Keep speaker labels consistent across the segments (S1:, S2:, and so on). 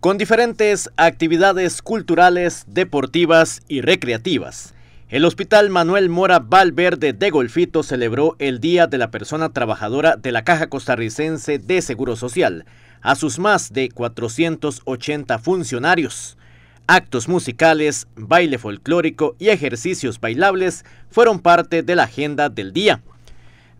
S1: con diferentes actividades culturales, deportivas y recreativas. El Hospital Manuel Mora Valverde de Golfito celebró el Día de la Persona Trabajadora de la Caja Costarricense de Seguro Social a sus más de 480 funcionarios. Actos musicales, baile folclórico y ejercicios bailables fueron parte de la agenda del día.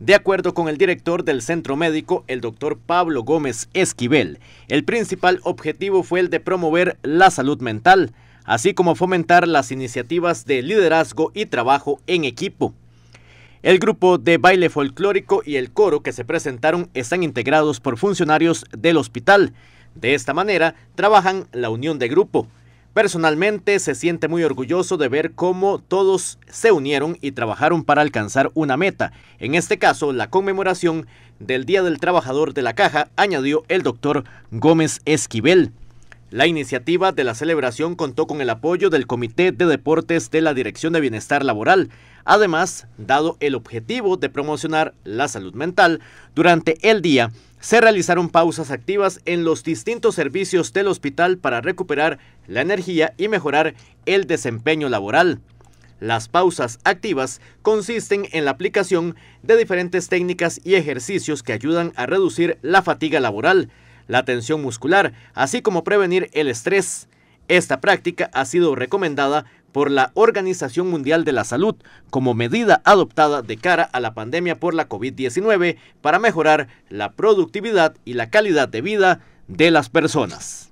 S1: De acuerdo con el director del centro médico, el doctor Pablo Gómez Esquivel, el principal objetivo fue el de promover la salud mental, así como fomentar las iniciativas de liderazgo y trabajo en equipo. El grupo de baile folclórico y el coro que se presentaron están integrados por funcionarios del hospital. De esta manera, trabajan la unión de grupo. Personalmente se siente muy orgulloso de ver cómo todos se unieron y trabajaron para alcanzar una meta, en este caso la conmemoración del Día del Trabajador de la Caja, añadió el doctor Gómez Esquivel. La iniciativa de la celebración contó con el apoyo del Comité de Deportes de la Dirección de Bienestar Laboral, además, dado el objetivo de promocionar la salud mental, durante el día se realizaron pausas activas en los distintos servicios del hospital para recuperar la energía y mejorar el desempeño laboral. Las pausas activas consisten en la aplicación de diferentes técnicas y ejercicios que ayudan a reducir la fatiga laboral, la tensión muscular, así como prevenir el estrés. Esta práctica ha sido recomendada por la Organización Mundial de la Salud como medida adoptada de cara a la pandemia por la COVID-19 para mejorar la productividad y la calidad de vida de las personas.